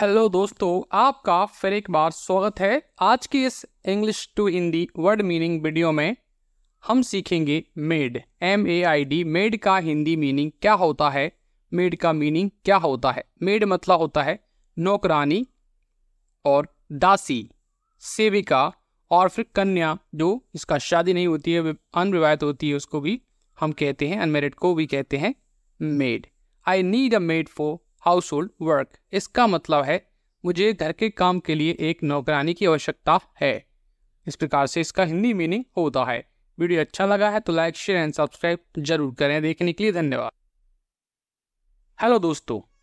hello दोस्तों आपका फिर एक बार स्वागत है आज की इस English to Hindi word meaning video में हम सीखेंगे maid M A I D maid का हिंदी मीनिंग क्या होता है मेड का मीनिंग क्या होता है मेड मतलब होता है नौकरानी और दासी सेविका और फिर कन्या जो इसका शादी नहीं होती है अनविवाहित होती है उसको भी हम कहते हैं अनमेरिड को भी कहते हैं maid I need a maid for household work इसका मतलब है मुझे घर के काम के लिए एक नौकरानी की आवश्यकता है इस प्रकार से इसका हिंदी मीनिंग होता है वीडियो अच्छा लगा है तो लाइक शेयर एंड सब्सक्राइब जरूर करें देखने के लिए धन्यवाद हेलो दोस्तों